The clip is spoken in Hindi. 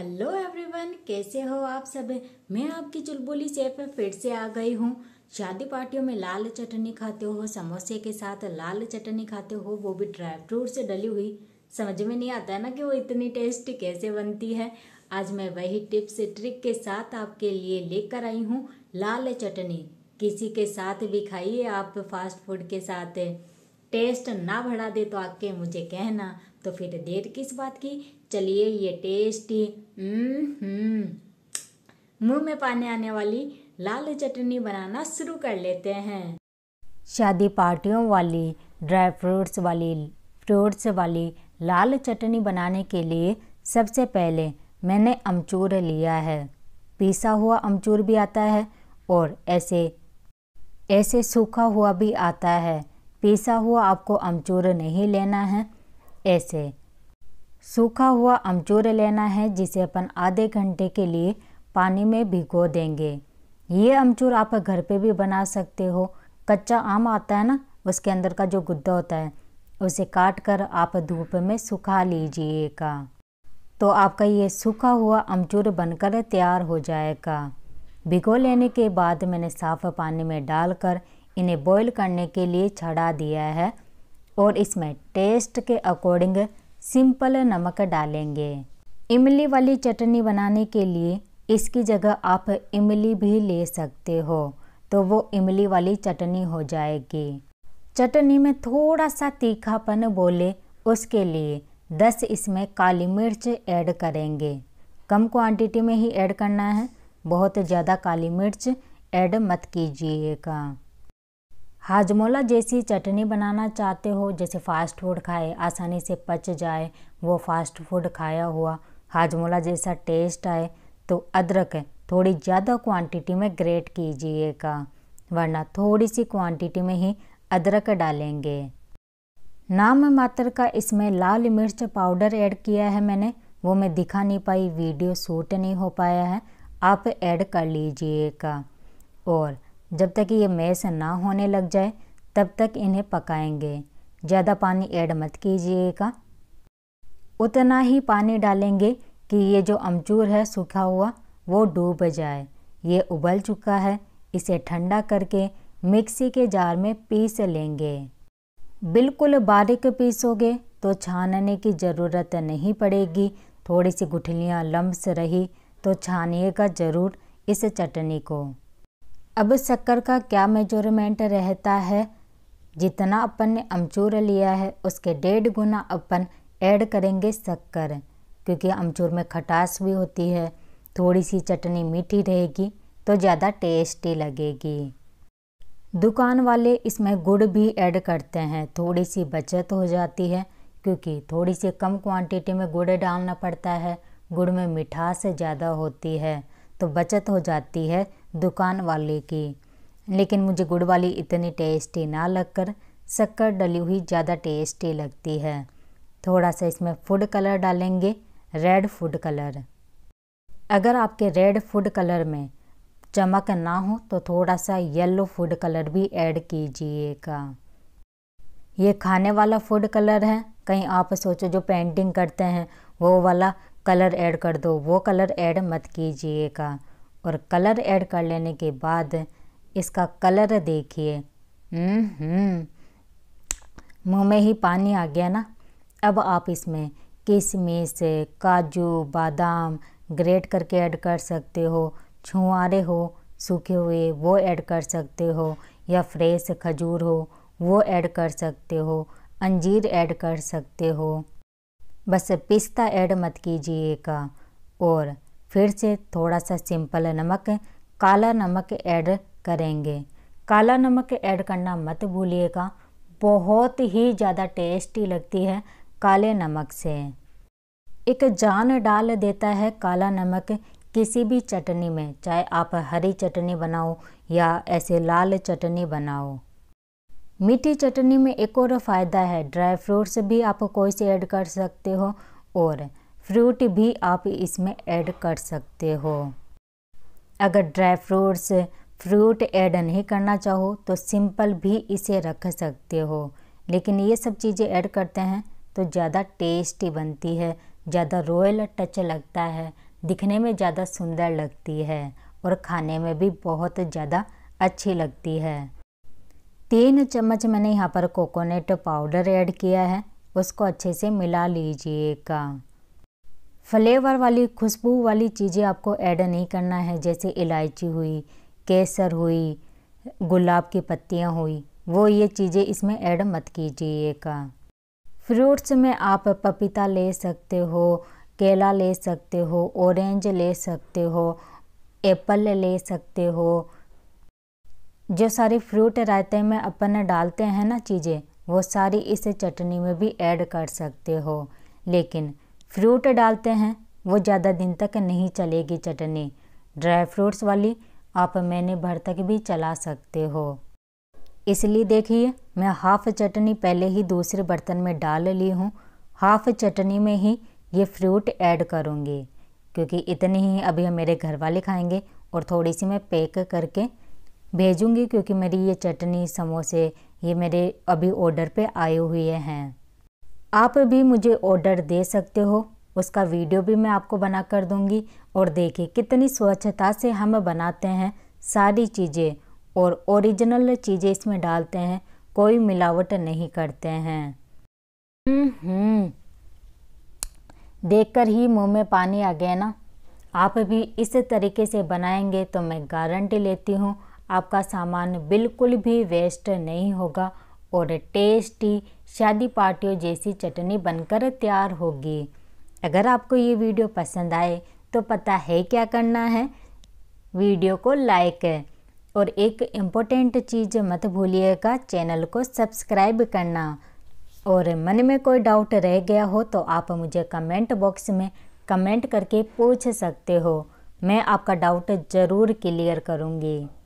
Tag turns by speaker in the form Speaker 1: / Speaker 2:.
Speaker 1: हेलो एवरीवन कैसे हो आप सब मैं आपकी चुलबुली सेफ फिर से आ गई हूँ शादी पार्टियों में लाल चटनी खाते हो समोसे के साथ लाल चटनी खाते हो वो भी ड्राई फ्रूट से डली हुई समझ में नहीं आता है ना कि वो इतनी टेस्टी कैसे बनती है आज मैं वही टिप्स ट्रिक के साथ आपके लिए लेकर आई हूँ लाल चटनी किसी के साथ भी खाइए आप फास्ट फूड के साथ टेस्ट ना बढ़ा दे तो आके मुझे कहना तो फिर देर किस बात की चलिए ये टेस्टी मुंह में पाने आने वाली लाल चटनी बनाना शुरू कर लेते हैं शादी पार्टियों वाली ड्राई फ्रूट्स वाली फ्रूट्स वाली लाल चटनी बनाने के लिए सबसे पहले मैंने अमचूर लिया है पिसा हुआ अमचूर भी आता है और ऐसे ऐसे सूखा हुआ भी आता है पीसा हुआ आपको अमचूर नहीं लेना है ऐसे सूखा हुआ अमचूर लेना है जिसे अपन आधे घंटे के लिए पानी में भिगो देंगे ये अमचूर आप घर पे भी बना सकते हो कच्चा आम आता है ना उसके अंदर का जो गुद्दा होता है उसे काट कर आप धूप में सुखा लीजिएगा तो आपका ये सूखा हुआ अमचूर बनकर तैयार हो जाएगा भिगो लेने के बाद मैंने साफ़ पानी में डालकर इन्हें बॉईल करने के लिए छड़ा दिया है और इसमें टेस्ट के अकॉर्डिंग सिंपल नमक डालेंगे इमली वाली चटनी बनाने के लिए इसकी जगह आप इमली भी ले सकते हो तो वो इमली वाली चटनी हो जाएगी चटनी में थोड़ा सा तीखापन बोले उसके लिए दस इसमें काली मिर्च ऐड करेंगे कम क्वांटिटी में ही ऐड करना है बहुत ज़्यादा काली मिर्च ऐड मत कीजिएगा हाजमोला जैसी चटनी बनाना चाहते हो जैसे फास्ट फूड खाए आसानी से पच जाए वो फास्ट फूड खाया हुआ हाजमोला जैसा टेस्ट आए तो अदरक थोड़ी ज़्यादा क्वांटिटी में ग्रेट कीजिएगा वरना थोड़ी सी क्वांटिटी में ही अदरक डालेंगे नाम मात्र का इसमें लाल मिर्च पाउडर ऐड किया है मैंने वो मैं दिखा नहीं पाई वीडियो शूट नहीं हो पाया है आप ऐड कर लीजिएगा और जब तक ये मैस ना होने लग जाए तब तक इन्हें पकाएंगे ज़्यादा पानी ऐड मत कीजिएगा उतना ही पानी डालेंगे कि ये जो अमचूर है सूखा हुआ वो डूब जाए ये उबल चुका है इसे ठंडा करके मिक्सी के जार में पीस लेंगे बिल्कुल बारीक पीसोगे तो छानने की ज़रूरत नहीं पड़ेगी थोड़ी सी गुठलियाँ लम्ब रही तो छानिएगा ज़रूर इस चटनी को अब शक्कर का क्या मेजरमेंट रहता है जितना अपन ने अमचूर लिया है उसके डेढ़ गुना अपन ऐड करेंगे शक्कर क्योंकि अमचूर में खटास भी होती है थोड़ी सी चटनी मीठी रहेगी तो ज़्यादा टेस्टी लगेगी दुकान वाले इसमें गुड़ भी ऐड करते हैं थोड़ी सी बचत हो जाती है क्योंकि थोड़ी सी कम क्वांटिटी में गुड़ डालना पड़ता है गुड़ में मिठास ज़्यादा होती है तो बचत हो जाती है दुकान वाले की लेकिन मुझे गुड़ वाली इतनी टेस्टी ना लगकर शक्कर डली हुई ज़्यादा टेस्टी लगती है थोड़ा सा इसमें फूड कलर डालेंगे रेड फूड कलर अगर आपके रेड फूड कलर में चमक ना हो तो थोड़ा सा येलो फूड कलर भी ऐड कीजिएगा ये खाने वाला फूड कलर है कहीं आप सोचो जो पेंटिंग करते हैं वो वाला कलर ऐड कर दो वो कलर ऐड मत कीजिएगा और कलर ऐड कर लेने के बाद इसका कलर देखिए मुंह में ही पानी आ गया ना अब आप इसमें किशमिश काजू बादाम ग्रेट करके ऐड कर सकते हो छुआरे हो सूखे हुए वो ऐड कर सकते हो या फ्रेश खजूर हो वो ऐड कर सकते हो अंजीर ऐड कर सकते हो बस पिस्ता ऐड मत कीजिएगा और फिर से थोड़ा सा सिंपल नमक काला नमक ऐड करेंगे काला नमक ऐड करना मत भूलिएगा बहुत ही ज़्यादा टेस्टी लगती है काले नमक से एक जान डाल देता है काला नमक किसी भी चटनी में चाहे आप हरी चटनी बनाओ या ऐसे लाल चटनी बनाओ मीठी चटनी में एक और फ़ायदा है ड्राई फ्रूट्स भी आप कोई से ऐड कर सकते हो और फ्रूट भी आप इसमें ऐड कर सकते हो अगर ड्राई फ्रूट्स फ्रूट ऐड नहीं करना चाहो तो सिंपल भी इसे रख सकते हो लेकिन ये सब चीज़ें ऐड करते हैं तो ज़्यादा टेस्टी बनती है ज़्यादा रॉयल टच लगता है दिखने में ज़्यादा सुंदर लगती है और खाने में भी बहुत ज़्यादा अच्छी लगती है तीन चम्मच मैंने यहाँ पर कोकोनट पाउडर ऐड किया है उसको अच्छे से मिला लीजिएगा फ्लेवर वाली खुशबू वाली चीज़ें आपको ऐड नहीं करना है जैसे इलायची हुई केसर हुई गुलाब की पत्तियाँ हुई वो ये चीज़ें इसमें ऐड मत कीजिएगा फ्रूट्स में आप पपीता ले सकते हो केला ले सकते हो ऑरेंज ले सकते हो एप्पल ले सकते हो जो सारी फ्रूट रायते में अपन डालते हैं ना चीज़ें वो सारी इस चटनी में भी ऐड कर सकते हो लेकिन फ्रूट डालते हैं वो ज़्यादा दिन तक नहीं चलेगी चटनी ड्राई फ्रूट्स वाली आप महीने भर तक भी चला सकते हो इसलिए देखिए मैं हाफ़ चटनी पहले ही दूसरे बर्तन में डाल ली हूँ हाफ़ चटनी में ही ये फ्रूट ऐड करूँगी क्योंकि इतनी ही अभी हम मेरे घर वाले खाएंगे और थोड़ी सी मैं पैक करके भेजूँगी क्योंकि मेरी ये चटनी समोसे ये मेरे अभी ऑर्डर पे आए हुए हैं आप भी मुझे ऑर्डर दे सकते हो उसका वीडियो भी मैं आपको बना कर दूंगी और देखिए कितनी स्वच्छता से हम बनाते हैं सारी चीज़ें और ओरिजिनल चीज़ें इसमें डालते हैं कोई मिलावट नहीं करते हैं हम्म, हम्म। देखकर ही मुंह में पानी आ गया ना आप भी इस तरीके से बनाएंगे तो मैं गारंटी लेती हूँ आपका सामान बिल्कुल भी वेस्ट नहीं होगा और टेस्टी शादी पार्टियों जैसी चटनी बनकर तैयार होगी अगर आपको ये वीडियो पसंद आए तो पता है क्या करना है वीडियो को लाइक और एक इम्पोर्टेंट चीज़ मत भूलिएगा चैनल को सब्सक्राइब करना और मन में कोई डाउट रह गया हो तो आप मुझे कमेंट बॉक्स में कमेंट करके पूछ सकते हो मैं आपका डाउट ज़रूर क्लियर करूँगी